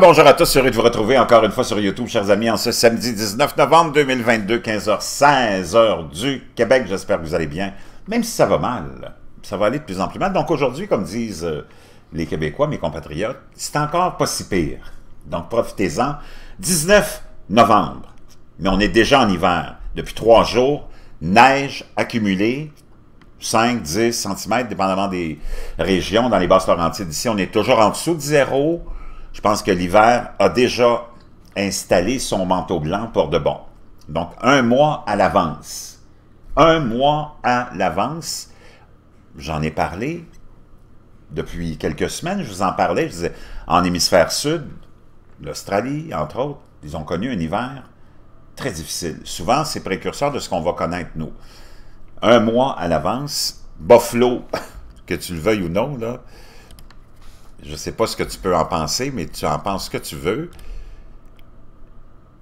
bonjour à tous, heureux de vous retrouver encore une fois sur YouTube, chers amis, en ce samedi 19 novembre 2022, 15h16, du Québec. J'espère que vous allez bien, même si ça va mal. Ça va aller de plus en plus mal. Donc aujourd'hui, comme disent euh, les Québécois, mes compatriotes, c'est encore pas si pire. Donc profitez-en. 19 novembre, mais on est déjà en hiver. Depuis trois jours, neige accumulée, 5, 10 cm, dépendamment des régions. Dans les basses Laurentides, ici, on est toujours en dessous de zéro je pense que l'hiver a déjà installé son manteau blanc pour de bon. Donc, un mois à l'avance. Un mois à l'avance, j'en ai parlé depuis quelques semaines, je vous en parlais, je disais, en hémisphère sud, l'Australie, entre autres, ils ont connu un hiver très difficile. Souvent, c'est précurseur de ce qu'on va connaître, nous. Un mois à l'avance, Buffalo, que tu le veuilles ou non, là, je ne sais pas ce que tu peux en penser, mais tu en penses ce que tu veux.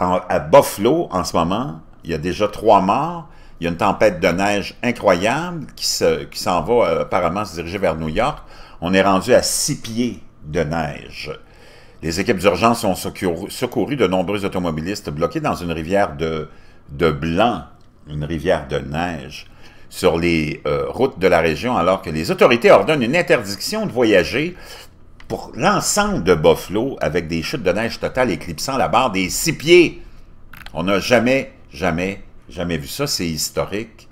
à Buffalo, en ce moment, il y a déjà trois morts. Il y a une tempête de neige incroyable qui s'en qui va euh, apparemment se diriger vers New York. On est rendu à six pieds de neige. Les équipes d'urgence ont secouru, de nombreux automobilistes bloqués dans une rivière de, de blanc, une rivière de neige, sur les euh, routes de la région, alors que les autorités ordonnent une interdiction de voyager pour l'ensemble de Buffalo, avec des chutes de neige totales éclipsant la barre des six pieds. On n'a jamais, jamais, jamais vu ça. C'est historique.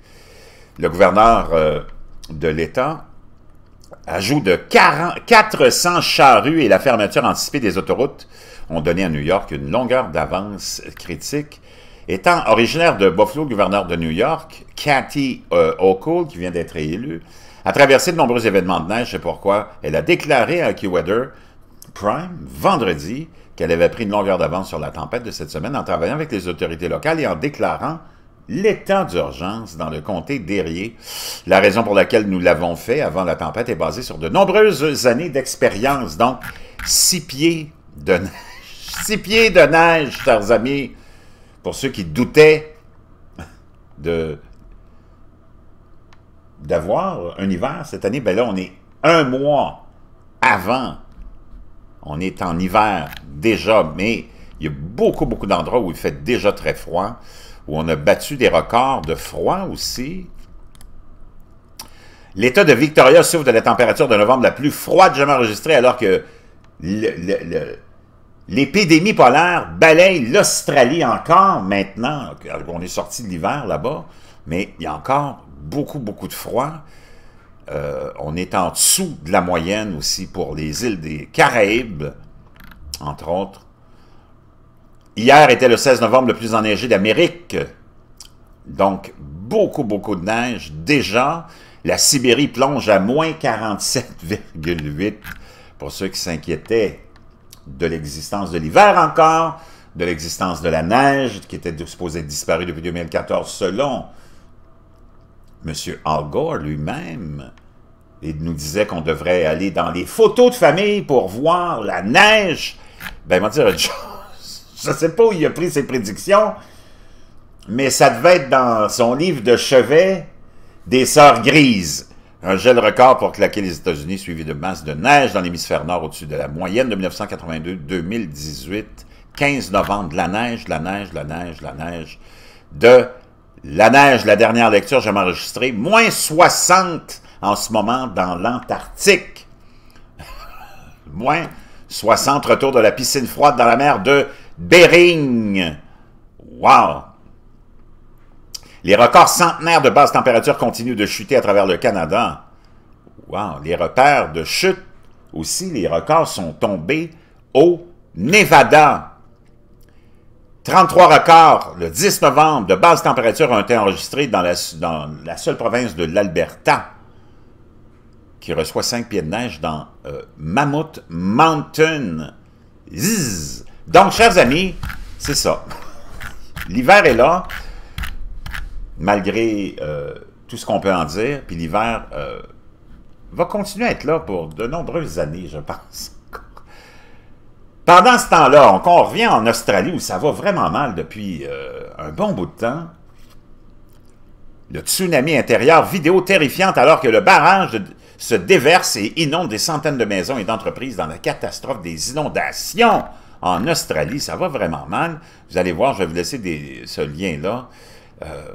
Le gouverneur euh, de l'État ajoute de 400 charrues et la fermeture anticipée des autoroutes ont donné à New York une longueur d'avance critique. Étant originaire de Buffalo, gouverneur de New York, Cathy Hochul, euh, qui vient d'être élue, a traversé de nombreux événements de neige, c'est pourquoi elle a déclaré à AccuWeather Prime vendredi qu'elle avait pris une longueur d'avance sur la tempête de cette semaine en travaillant avec les autorités locales et en déclarant l'état d'urgence dans le comté d'Erié. La raison pour laquelle nous l'avons fait avant la tempête est basée sur de nombreuses années d'expérience. Donc, six pieds de neige. Six pieds de neige, chers amis. Pour ceux qui doutaient de d'avoir un hiver cette année. Ben là, on est un mois avant. On est en hiver déjà, mais il y a beaucoup, beaucoup d'endroits où il fait déjà très froid, où on a battu des records de froid aussi. L'état de Victoria souffre de la température de novembre la plus froide jamais enregistrée, alors que l'épidémie polaire balaye l'Australie encore maintenant. On est sorti de l'hiver là-bas, mais il y a encore beaucoup, beaucoup de froid. Euh, on est en dessous de la moyenne aussi pour les îles des Caraïbes, entre autres. Hier était le 16 novembre le plus enneigé d'Amérique. Donc, beaucoup, beaucoup de neige. Déjà, la Sibérie plonge à moins 47,8 pour ceux qui s'inquiétaient de l'existence de l'hiver encore, de l'existence de la neige qui était supposée disparue depuis 2014 selon M. Gore lui-même il nous disait qu'on devrait aller dans les photos de famille pour voir la neige. Ben, moi, dire Je ne sais pas où il a pris ses prédictions, mais ça devait être dans son livre de chevet des Sœurs Grises. Un gel record pour claquer les États-Unis suivi de masse de neige dans l'hémisphère nord au-dessus de la moyenne de 1982-2018. 15 novembre, de la neige, de la neige, de la neige, de la neige. De la neige, la dernière lecture, j'ai enregistré, moins 60 en ce moment dans l'Antarctique. moins 60 retour de la piscine froide dans la mer de Bering. Wow! Les records centenaires de basse température continuent de chuter à travers le Canada. Wow! Les repères de chute aussi, les records sont tombés au Nevada. 33 records le 10 novembre de basse température ont été enregistrés dans la, la seule province de l'Alberta, qui reçoit 5 pieds de neige dans euh, Mammoth Mountain. Donc, chers amis, c'est ça. L'hiver est là, malgré euh, tout ce qu'on peut en dire, puis l'hiver euh, va continuer à être là pour de nombreuses années, je pense. Pendant ce temps-là, on, revient en Australie où ça va vraiment mal depuis euh, un bon bout de temps. Le tsunami intérieur, vidéo terrifiante alors que le barrage se déverse et inonde des centaines de maisons et d'entreprises dans la catastrophe des inondations en Australie. Ça va vraiment mal. Vous allez voir, je vais vous laisser ce lien-là. Euh,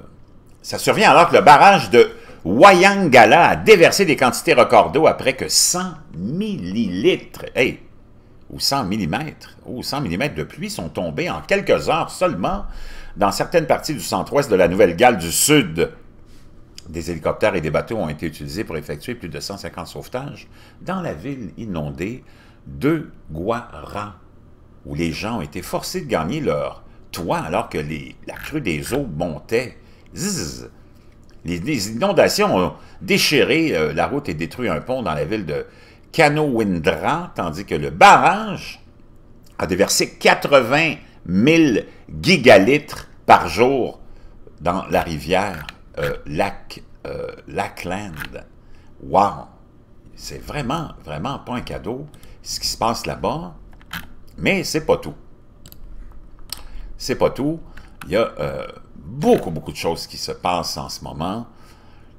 ça survient alors que le barrage de Wayangala a déversé des quantités records d'eau après que 100 millilitres... Hey, ou 100 mm, ou 100 mm de pluie sont tombés en quelques heures seulement dans certaines parties du centre-ouest de la Nouvelle-Galles du Sud. Des hélicoptères et des bateaux ont été utilisés pour effectuer plus de 150 sauvetages dans la ville inondée de Guara, où les gens ont été forcés de gagner leur toit alors que les, la crue des eaux montait. Les, inondations ont déchiré euh, la route et détruit un pont dans la ville de Cano-Windra, tandis que le barrage a déversé 80 000 gigalitres par jour dans la rivière euh, Lac, euh, Lackland. Wow! C'est vraiment, vraiment pas un cadeau, ce qui se passe là-bas, mais c'est pas tout. C'est pas tout. Il y a euh, beaucoup, beaucoup de choses qui se passent en ce moment,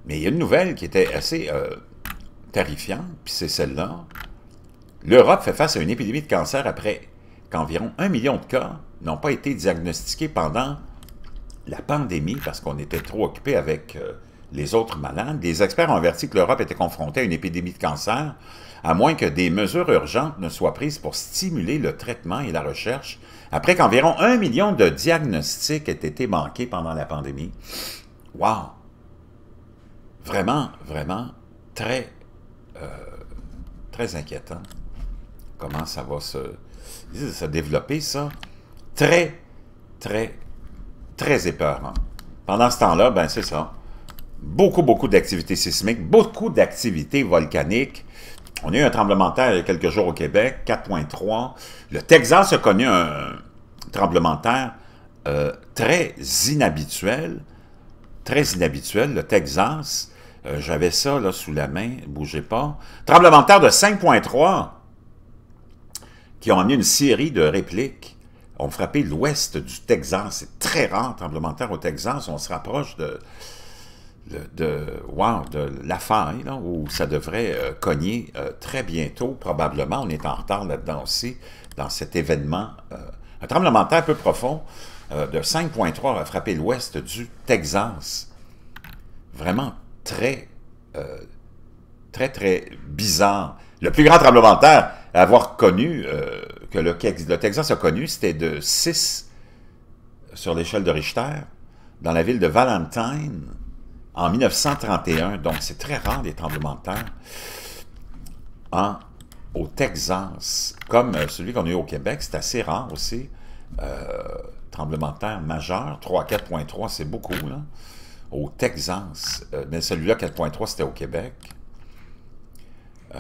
mais il y a une nouvelle qui était assez euh, terrifiant, puis c'est celle-là. L'Europe fait face à une épidémie de cancer après qu'environ un million de cas n'ont pas été diagnostiqués pendant la pandémie parce qu'on était trop occupé avec euh, les autres malades. Des experts ont averti que l'Europe était confrontée à une épidémie de cancer, à moins que des mesures urgentes ne soient prises pour stimuler le traitement et la recherche, après qu'environ un million de diagnostics aient été manqués pendant la pandémie. Wow! Vraiment, vraiment, très, euh, très inquiétant. Comment ça va se, développer, ça? Très, très, très épeurant. Pendant ce temps-là, ben c'est ça. Beaucoup, beaucoup d'activités sismiques, beaucoup d'activités volcaniques. On a eu un tremblement de terre il y a quelques jours au Québec, 4.3. Le Texas a connu un tremblement de terre euh, très inhabituel, très inhabituel. Le Texas, euh, j'avais ça là sous la main, bougez pas. Tremblement de terre de 5.3 qui ont amené une série de répliques ont frappé l'ouest du Texas. C'est très rare, tremblement de terre au Texas. On se rapproche de, de, de la faille, où ça devrait euh, cogner euh, très bientôt, probablement. On est en retard là-dedans aussi, dans cet événement. un tremblement de terre peu profond de 5.3 a frappé l'ouest du Texas. Vraiment très, euh, très, très bizarre. Le plus grand tremblement de terre à avoir connu, euh, que le, Texas a connu, c'était de 6 sur l'échelle de Richter, dans la ville de Valentine, en 1931. Donc, c'est très rare des tremblements de terre hein, au Texas, comme euh, celui qu'on a eu au Québec. C'est assez rare aussi. tremblement de terre majeur, 3 4.3, c'est beaucoup, là au Texas. Euh, mais celui-là, 4.3, c'était au Québec. Euh,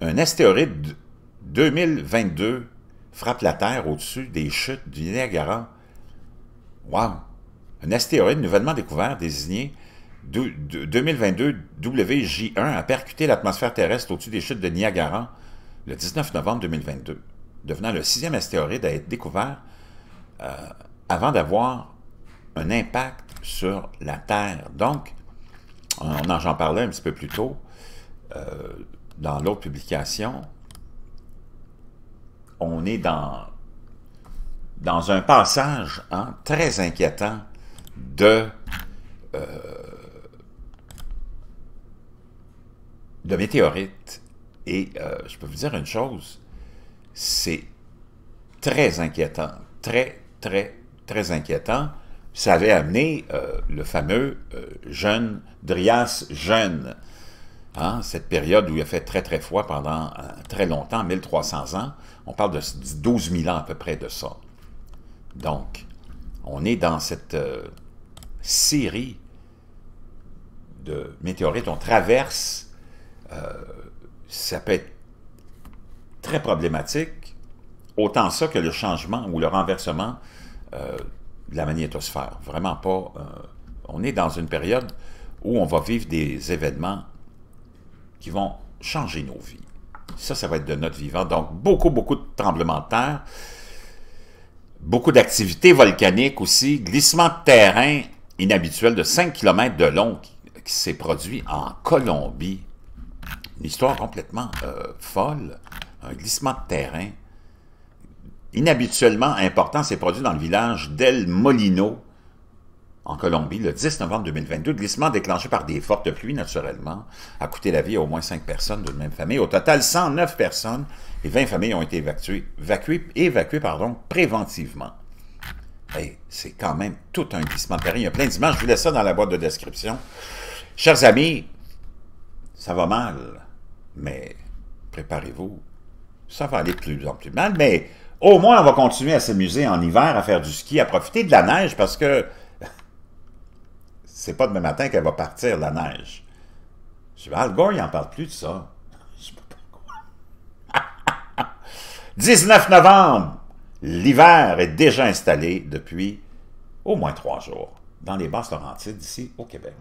un astéroïde 2022 frappe la Terre au-dessus des chutes du Niagara. Wow! Un astéroïde nouvellement découvert, désigné 2022 WJ1, a percuté l'atmosphère terrestre au-dessus des chutes de Niagara le 19 novembre 2022, devenant le sixième astéroïde à être découvert euh, avant d'avoir un impact sur la terre. Donc, on, j'en parlais un petit peu plus tôt euh, dans l'autre publication. On est dans, dans un passage hein, très inquiétant de, euh, de météorites. Et euh, je peux vous dire une chose, c'est très inquiétant, très, très, très inquiétant ça avait amené euh, le fameux euh, jeune, Drias jeune, hein, cette période où il a fait très très froid pendant euh, très longtemps, 1300 ans, on parle de 12 000 ans à peu près de ça. Donc, on est dans cette série de météorites, on traverse, ça peut être très problématique, autant ça que le changement ou le renversement la magnétosphère. Vraiment pas. Euh, on est dans une période où on va vivre des événements qui vont changer nos vies. Ça, ça va être de notre vivant. Donc, beaucoup, beaucoup de tremblements de terre, beaucoup d'activités volcaniques aussi, glissement de terrain inhabituel de 5 km de long qui, s'est produit en Colombie. Une histoire complètement euh, folle, un glissement de terrain inhabituellement important s'est produit dans le village d'El Molino, en Colombie, le 10 novembre 2022. Glissement déclenché par des fortes pluies, naturellement, a coûté la vie à au moins cinq personnes d'une même famille. Au total, 109 personnes et 20 familles ont été évacuées, préventivement. Hey, c'est quand même tout un glissement de terrain. Il y a plein d'images. Je vous laisse ça dans la boîte de description. Chers amis, ça va mal, mais préparez-vous. Ça va aller de plus en plus mal, mais au moins, on va continuer à s'amuser en hiver, à faire du ski, à profiter de la neige, parce que c'est pas demain matin qu'elle va partir, la neige. Je dis, Al Gore, il n'en parle plus de ça. Je sais pas pourquoi. 19 novembre, l'hiver est déjà installé depuis au moins trois jours dans les basses Laurentides, ici au Québec.